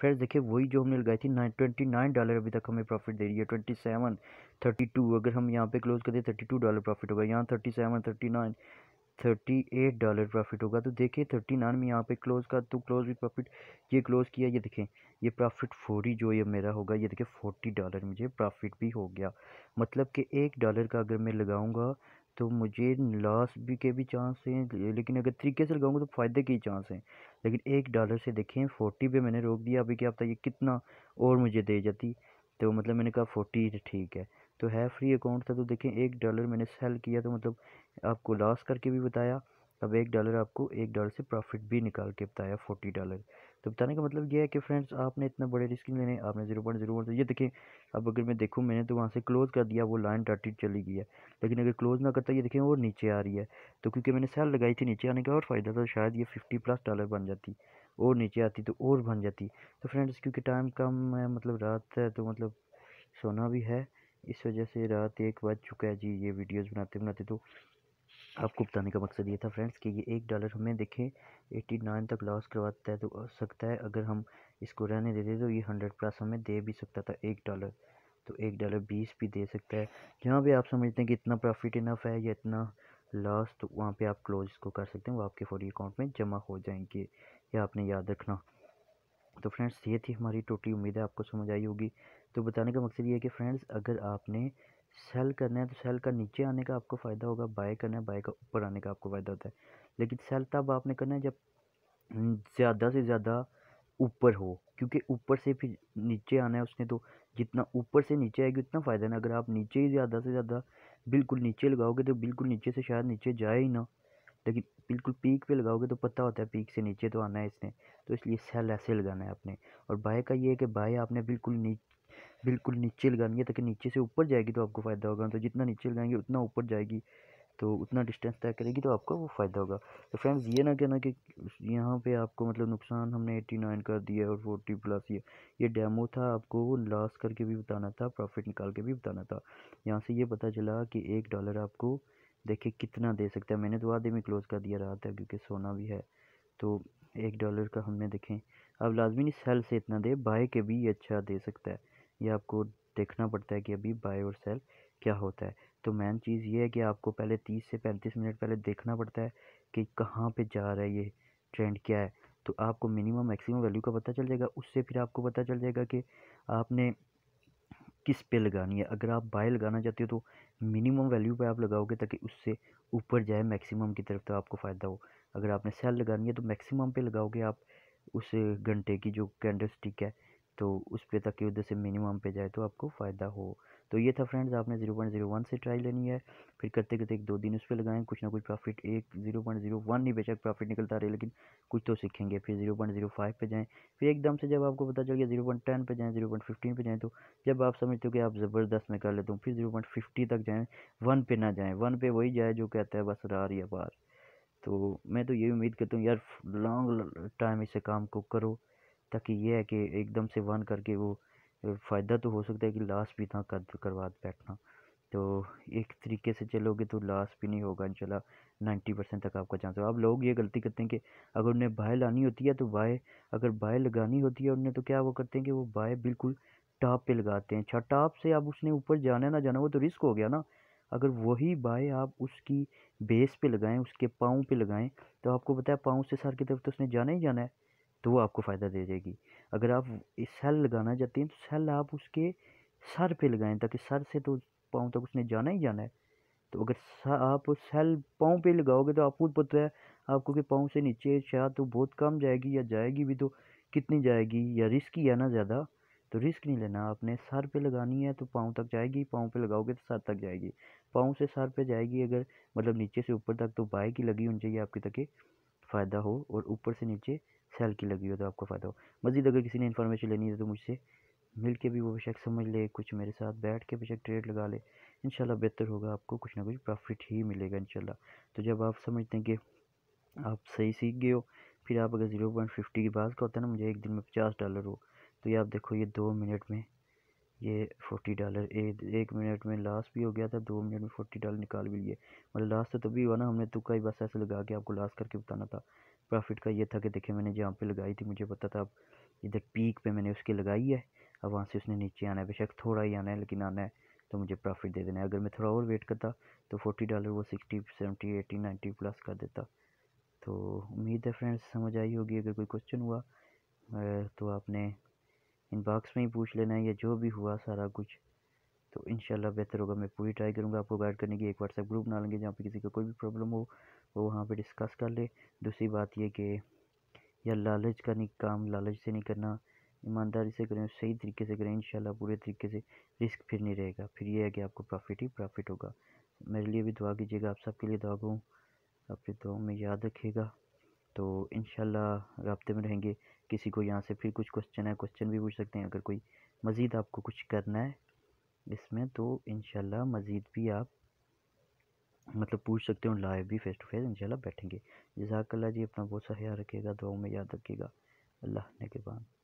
फिर देखिए वही जो हमने लगाई थी नाइन ट्वेंटी नाइन डॉलर अभी तक हमें प्रॉफिट दे रही है ट्वेंटी सेवन थर्टी टू अगर हम यहाँ पे क्लोज करते थर्टी टू डॉलर प्रॉफिट होगा यहाँ thirty seven thirty nine thirty eight dollar profit होगा तो देखिए थर्टी नाइन में यहाँ पे क्लोज का तो क्लोज भी प्रॉफिट ये क्लोज किया ये देखें ये प्रॉफिट फोरी जो ये मेरा होगा ये देखिए फोर्टी डॉलर मुझे प्रॉफिट भी हो गया मतलब कि एक डॉलर का अगर मैं लगाऊंगा तो मुझे लॉस भी के भी चांस हैं लेकिन अगर तरीके से लगाऊंगा तो फ़ायदे के ही चांस हैं लेकिन एक डॉलर से देखें फोर्टी पे मैंने रोक दिया अभी क्या ये कितना और मुझे दे जाती तो मतलब मैंने कहा फोर्टी तो ठीक है तो है फ्री अकाउंट था तो देखें एक डॉलर मैंने सेल किया तो मतलब आपको लॉस करके भी बताया अब एक डॉलर आपको एक डॉलर से प्रॉफिट भी निकाल के बताया फोर्टी डॉलर तो बताने का मतलब ये है कि फ्रेंड्स आपने इतना बड़े रिस्क नहीं लेने आपने जीरो पॉइंट जीरो पॉइंट ये देखें अब अगर मैं देखूँ मैंने तो वहाँ से क्लोज़ कर दिया वो लाइन टाटी चली गई है लेकिन अगर क्लोज़ ना करता ये देखें और नीचे आ रही है तो क्योंकि मैंने सेल लगाई थी नीचे आने का और फ़ायदा था शायद ये फिफ्टी प्लस डॉलर बन जाती और नीचे आती तो और बन जाती तो फ्रेंड्स क्योंकि टाइम कम है मतलब रात है तो मतलब सोना भी है इस वजह से रात एक बज चुका है जी ये वीडियोज़ बनाते बनाते तो आपको बताने का मकसद ये था फ्रेंड्स कि ये एक डॉलर हमें देखे एट्टी नाइन तक लॉस करवाता है तो सकता है अगर हम इसको रहने देते तो ये हंड्रेड प्लस हमें दे भी सकता था एक डॉलर तो एक डॉलर बीस भी दे सकता है जहाँ पे आप समझते हैं कि इतना प्रॉफिट इनफ है या इतना लॉस तो वहाँ पे आप क्लोज इसको कर सकते हैं वो आपके फोरी अकाउंट में जमा हो जाएंगे ये आपने याद रखना तो फ्रेंड्स ये थी हमारी टोटली उम्मीद है आपको समझ आई होगी तो बताने का मकसद ये है कि फ्रेंड्स अगर आपने सेल करना है तो सेल का नीचे आने का आपको फ़ायदा होगा बाय करना है बाय का ऊपर आने का आपको फ़ायदा होता है लेकिन सेल तब आपने करना है जब ज़्यादा से ज़्यादा ऊपर हो क्योंकि ऊपर से फिर नीचे आना है उसने तो जितना ऊपर से नीचे आएगी उतना फ़ायदा ना अगर आप नीचे ही ज़्यादा से ज़्यादा बिल्कुल नीचे लगाओगे तो बिल्कुल नीचे से शायद नीचे जाए ही ना लेकिन बिल्कुल पीक पे लगाओगे तो पता होता है पीक से नीचे तो आना है इसने तो इसलिए सेल ऐसे लगाना है आपने और बाय का ये है कि बाय आपने बिल्कुल नीच बिल्कुल नीचे लगानी है ताकि नीचे से ऊपर जाएगी तो आपको फ़ायदा होगा तो जितना नीचे लगाएंगे उतना ऊपर जाएगी तो उतना डिस्टेंस तय करेगी तो आपका वो फ़ायदा होगा तो फ्रेंड्स ये ना कहना कि यहाँ पे आपको मतलब नुकसान हमने एट्टी नाइन कर दिया और फोर्टी प्लस ये ये डेमो था आपको लॉस करके भी बताना था प्रॉफिट निकाल के भी बताना था यहाँ से ये पता चला कि एक डॉलर आपको देखिए कितना दे सकता है मैंने तो आधे में क्लोज़ कर दिया रहा था क्योंकि सोना भी है तो एक डॉलर का हमने देखें अब लाजमी सेल से इतना दे बाय के भी अच्छा दे सकता है ये आपको देखना पड़ता है कि अभी बाय और सेल क्या होता है तो मेन चीज़ ये है कि आपको पहले तीस से पैंतीस मिनट पहले देखना पड़ता है कि कहाँ पे जा रहा है ये ट्रेंड क्या है तो आपको मिनिमम मैक्सिमम वैल्यू का पता चल जाएगा उससे फिर आपको पता चल जाएगा कि आपने किस पे लगानी है अगर आप बाय लगाना चाहते हो तो मिनिमम वैल्यू पे आप लगाओगे ताकि उससे ऊपर जाए मैक्सिमम की तरफ तो आपको फ़ायदा हो अगर आपने सेल लगानी है तो मैक्सिमम पे लगाओगे आप उस घंटे की जो कैंडल स्टिक है तो उस तक के उधर से मिनिमम पे जाए तो आपको फ़ायदा हो तो ये था फ्रेंड्स आपने जीरो पॉइंट जीरो वन से ट्राई लेनी है फिर करते करते एक दो दिन उस पर लगाएं कुछ ना कुछ प्रॉफिट एक जीरो पॉइंट जीरो वन ही बेचक प्रॉफिट निकलता रहे लेकिन कुछ तो सीखेंगे फिर जीरो पॉइंट जीरो फाइव पर जाएँ फिर एकदम से जब आपको पता चल गया जीरो पॉइंट टेन पर जाएँ जीरो पॉइंट फिफ्टीन पर जाएँ तो जब आप समझते हो कि आप ज़बरदस्त में कर लेते हो फिर जीरो पॉइंट फिफ्टी तक जाएँ वन पे ना जाएँ वन पे वही जाए जो कहता है बस रार या बार तो मैं तो ये उम्मीद करता हूँ यार लॉन्ग टाइम इसे काम को करो ताकि ये है कि एकदम से वन करके वो फ़ायदा तो हो सकता है कि लास्ट भी ना कर करवा बैठना तो एक तरीके से चलोगे तो लास्ट भी नहीं होगा इंशाल्लाह नाइन्टी परसेंट तक आपका चांस होगा अब लोग ये गलती करते हैं कि अगर उन्हें बाय लानी होती है तो बाय अगर बाय लगानी होती है उन्हें तो क्या वो करते हैं कि वो बाय बिल्कुल टॉप पे लगाते हैं अच्छा टॉप से आप उसने ऊपर जाना ना जाना वो तो रिस्क हो गया ना अगर वही बाय आप उसकी बेस पर लगाएँ उसके पाँव पर लगाएँ तो आपको पता है पाँव से सर की तरफ तो उसने जाना ही जाना है तो वो आपको फ़ायदा दे जाएगी अगर आप सेल लगाना चाहते हैं तो सेल आप उसके सर पे लगाएं ताकि सर से तो पाँव तक उसने जाना ही जाना है तो अगर आप सेल पाँव पे लगाओगे तो आपको पता है आपको कि पाँव से नीचे शायद तो बहुत कम जाएगी या जाएगी भी तो कितनी जाएगी या रिस्क ही है ना ज़्यादा तो रिस्क नहीं लेना आपने सर पे लगानी है तो पाँव तक जाएगी पाँव पे लगाओगे तो सर तक जाएगी पाँव से सर पे जाएगी अगर मतलब नीचे से ऊपर तक तो बाइक ही लगी होनी चाहिए आपके तक फ़ायदा हो और ऊपर से नीचे सेल की लगी हो तो आपको फ़ायदा हो मज़ीद अगर किसी ने इन्फॉर्मेशन लेनी है तो मुझसे मिल के भी वो बेशक समझ ले कुछ मेरे साथ बैठ के बेशक ट्रेड लगा ले इन बेहतर होगा आपको कुछ ना कुछ प्रॉफिट ही मिलेगा इन तो जब आप समझते हैं कि आप सही सीख गए हो फिर आप अगर ज़ीरो पॉइंट फिफ्टी की बात होता है ना मुझे एक दिन में पचास डॉलर हो तो ये आप देखो ये दो मिनट में ये फोर्टी डॉलर एक एक मिनट में लास्ट भी हो गया था दो मिनट में फोर्टी डॉलर निकाल भी लिए मतलब लास्ट तो तभी हुआ ना हमने तुक्का ही बस ऐसे लगा के आपको लास्ट करके बताना था प्रॉफिट का ये था कि देखिए मैंने जहाँ पे लगाई थी मुझे पता था अब इधर पीक पे मैंने उसकी लगाई है अब वहाँ से उसने नीचे आना है बेशक थोड़ा ही आना है लेकिन आना है तो मुझे प्रॉफिट दे देना है अगर मैं थोड़ा और वेट करता तो फोर्टी डॉलर वो sixty seventy eighty ninety plus कर देता तो उम्मीद है फ्रेंड्स समझ आई होगी अगर कोई क्वेश्चन हुआ तो आपने इनबॉक्स में ही पूछ लेना है या जो भी हुआ सारा कुछ तो इन बेहतर होगा मैं पूरी ट्राई करूँगा आपको गाइड करने की एक व्हाट्सएप ग्रुप बना लेंगे जहाँ पर किसी का कोई भी प्रॉब्लम हो वो वहाँ पर डिस्कस कर ले दूसरी बात यह कि या लालच का नहीं काम लालच से नहीं करना ईमानदारी से करें सही तरीके से करें इंशाल्लाह पूरे तरीके से रिस्क फिर नहीं रहेगा फिर ये है कि आपको प्रॉफिट ही प्रॉफिट होगा मेरे लिए भी दुआ कीजिएगा आप सबके लिए दुआ हूँ अपनी दुआओं में याद रखिएगा तो इन रबते में रहेंगे किसी को यहाँ से फिर कुछ क्वेश्चन है क्वेश्चन भी पूछ सकते हैं अगर कोई मज़ीद आपको कुछ करना है इसमें तो इन मज़ीद भी आप मतलब पूछ सकते हो लाइव भी फेस टू फेस इंशाल्लाह बैठेंगे जजाकल्ला जी अपना बहुत सा ख्याल रखिएगा दुआओं में याद रखिएगा अल्लाह ने के बाद